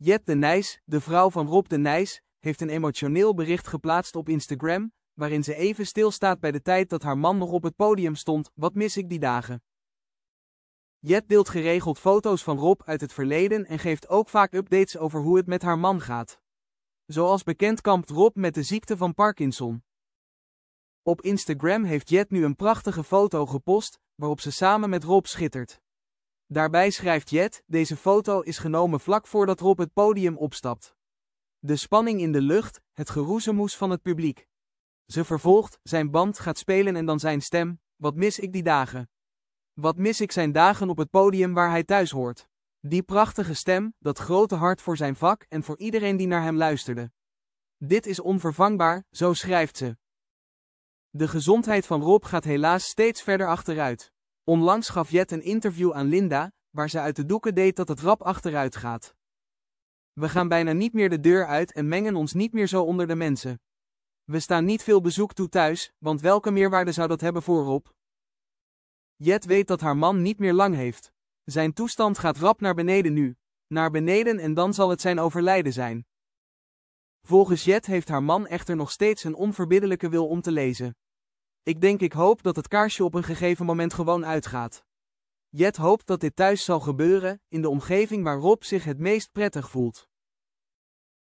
Jet de Nijs, de vrouw van Rob de Nijs, heeft een emotioneel bericht geplaatst op Instagram, waarin ze even stilstaat bij de tijd dat haar man nog op het podium stond, wat mis ik die dagen. Jet deelt geregeld foto's van Rob uit het verleden en geeft ook vaak updates over hoe het met haar man gaat. Zoals bekend kampt Rob met de ziekte van Parkinson. Op Instagram heeft Jet nu een prachtige foto gepost, waarop ze samen met Rob schittert. Daarbij schrijft Jet, deze foto is genomen vlak voordat Rob het podium opstapt. De spanning in de lucht, het geroezemoes van het publiek. Ze vervolgt, zijn band gaat spelen en dan zijn stem, wat mis ik die dagen. Wat mis ik zijn dagen op het podium waar hij thuis hoort. Die prachtige stem, dat grote hart voor zijn vak en voor iedereen die naar hem luisterde. Dit is onvervangbaar, zo schrijft ze. De gezondheid van Rob gaat helaas steeds verder achteruit. Onlangs gaf Jet een interview aan Linda, waar ze uit de doeken deed dat het rap achteruit gaat. We gaan bijna niet meer de deur uit en mengen ons niet meer zo onder de mensen. We staan niet veel bezoek toe thuis, want welke meerwaarde zou dat hebben voorop? Jet weet dat haar man niet meer lang heeft. Zijn toestand gaat rap naar beneden nu. Naar beneden en dan zal het zijn overlijden zijn. Volgens Jet heeft haar man echter nog steeds een onverbiddelijke wil om te lezen. Ik denk ik hoop dat het kaarsje op een gegeven moment gewoon uitgaat. Jet hoopt dat dit thuis zal gebeuren, in de omgeving waar Rob zich het meest prettig voelt.